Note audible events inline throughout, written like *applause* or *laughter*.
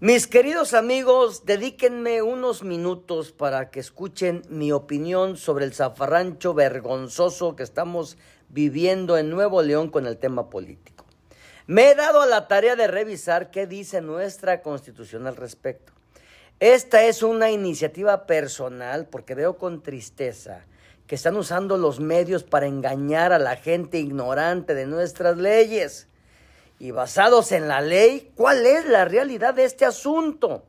Mis queridos amigos, dedíquenme unos minutos para que escuchen mi opinión sobre el zafarrancho vergonzoso que estamos viviendo en Nuevo León con el tema político. Me he dado a la tarea de revisar qué dice nuestra constitución al respecto. Esta es una iniciativa personal porque veo con tristeza que están usando los medios para engañar a la gente ignorante de nuestras leyes y basados en la ley cuál es la realidad de este asunto.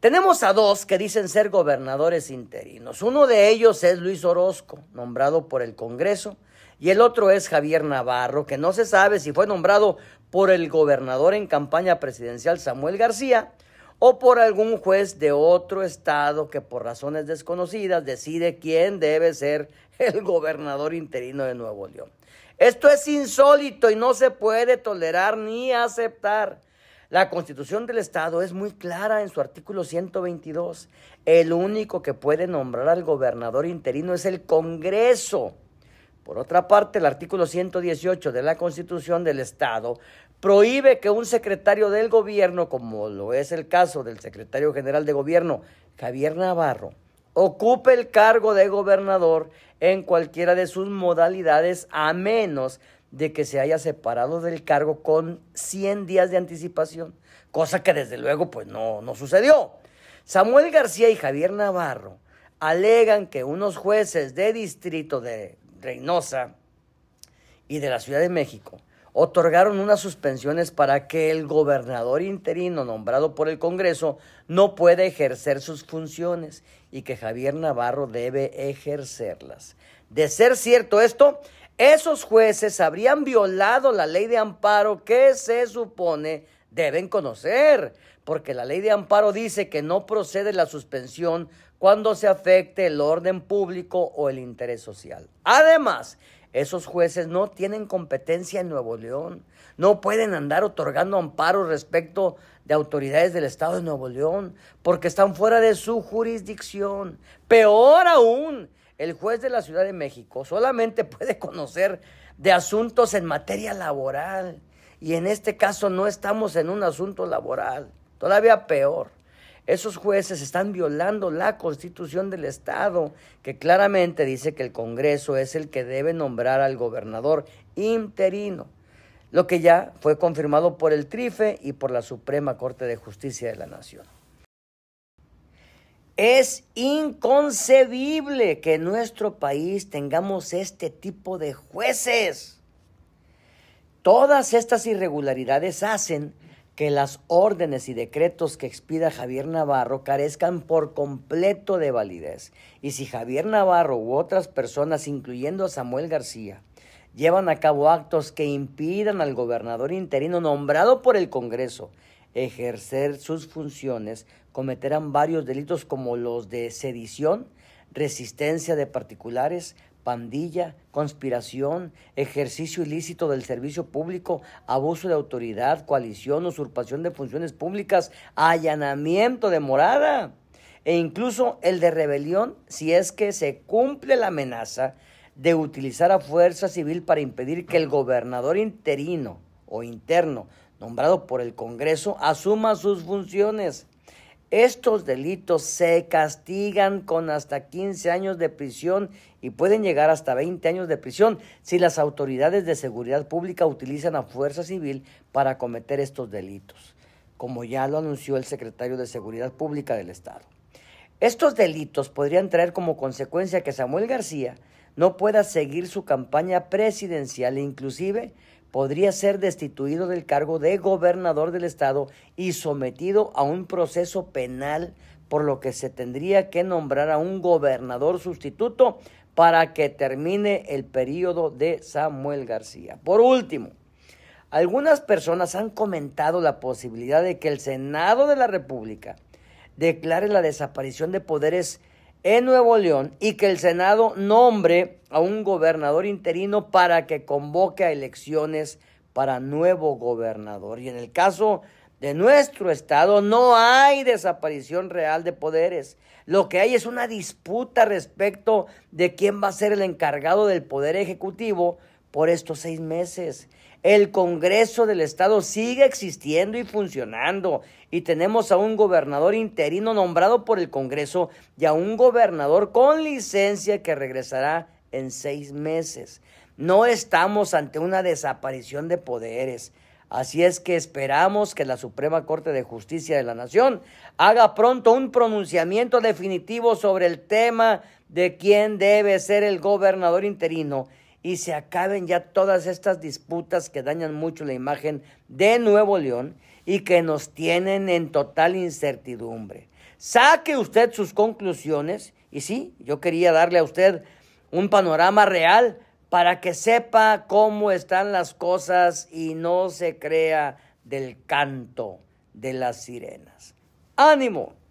Tenemos a dos que dicen ser gobernadores interinos. Uno de ellos es Luis Orozco, nombrado por el Congreso, y el otro es Javier Navarro, que no se sabe si fue nombrado por el gobernador en campaña presidencial Samuel García o por algún juez de otro estado que por razones desconocidas decide quién debe ser el gobernador interino de Nuevo León. Esto es insólito y no se puede tolerar ni aceptar. La constitución del Estado es muy clara en su artículo 122. El único que puede nombrar al gobernador interino es el Congreso. Por otra parte, el artículo 118 de la Constitución del Estado prohíbe que un secretario del gobierno, como lo es el caso del secretario general de gobierno, Javier Navarro, ocupe el cargo de gobernador en cualquiera de sus modalidades a menos de que se haya separado del cargo con 100 días de anticipación, cosa que desde luego pues no, no sucedió. Samuel García y Javier Navarro alegan que unos jueces de distrito de Reynosa y de la Ciudad de México otorgaron unas suspensiones para que el gobernador interino nombrado por el Congreso no pueda ejercer sus funciones y que Javier Navarro debe ejercerlas. De ser cierto esto, esos jueces habrían violado la ley de amparo que se supone deben conocer, porque la ley de amparo dice que no procede la suspensión cuando se afecte el orden público o el interés social. Además, esos jueces no tienen competencia en Nuevo León. No pueden andar otorgando amparos respecto de autoridades del Estado de Nuevo León porque están fuera de su jurisdicción. Peor aún, el juez de la Ciudad de México solamente *laughs* puede conocer de asuntos en materia laboral. Y en este caso no estamos en un asunto laboral. Todavía peor. Esos jueces están violando la constitución del Estado, que claramente dice que el Congreso es el que debe nombrar al gobernador interino, lo que ya fue confirmado por el TRIFE y por la Suprema Corte de Justicia de la Nación. Es inconcebible que en nuestro país tengamos este tipo de jueces. Todas estas irregularidades hacen que las órdenes y decretos que expida Javier Navarro carezcan por completo de validez. Y si Javier Navarro u otras personas, incluyendo a Samuel García, llevan a cabo actos que impidan al gobernador interino nombrado por el Congreso ejercer sus funciones, cometerán varios delitos como los de sedición, resistencia de particulares, pandilla, conspiración, ejercicio ilícito del servicio público, abuso de autoridad, coalición, usurpación de funciones públicas, allanamiento de morada e incluso el de rebelión si es que se cumple la amenaza de utilizar a fuerza civil para impedir que el gobernador interino o interno nombrado por el Congreso asuma sus funciones. Estos delitos se castigan con hasta 15 años de prisión y pueden llegar hasta 20 años de prisión si las autoridades de seguridad pública utilizan a fuerza civil para cometer estos delitos, como ya lo anunció el secretario de Seguridad Pública del Estado. Estos delitos podrían traer como consecuencia que Samuel García no pueda seguir su campaña presidencial e inclusive podría ser destituido del cargo de gobernador del estado y sometido a un proceso penal por lo que se tendría que nombrar a un gobernador sustituto para que termine el periodo de Samuel García. Por último, algunas personas han comentado la posibilidad de que el Senado de la República declare la desaparición de poderes en Nuevo León y que el Senado nombre a un gobernador interino para que convoque a elecciones para nuevo gobernador. Y en el caso de nuestro estado no hay desaparición real de poderes. Lo que hay es una disputa respecto de quién va a ser el encargado del poder ejecutivo por estos seis meses. El Congreso del Estado sigue existiendo y funcionando y tenemos a un gobernador interino nombrado por el Congreso y a un gobernador con licencia que regresará en seis meses. No estamos ante una desaparición de poderes. Así es que esperamos que la Suprema Corte de Justicia de la Nación haga pronto un pronunciamiento definitivo sobre el tema de quién debe ser el gobernador interino y se acaben ya todas estas disputas que dañan mucho la imagen de Nuevo León y que nos tienen en total incertidumbre. Saque usted sus conclusiones y sí, yo quería darle a usted un panorama real para que sepa cómo están las cosas y no se crea del canto de las sirenas. ¡Ánimo!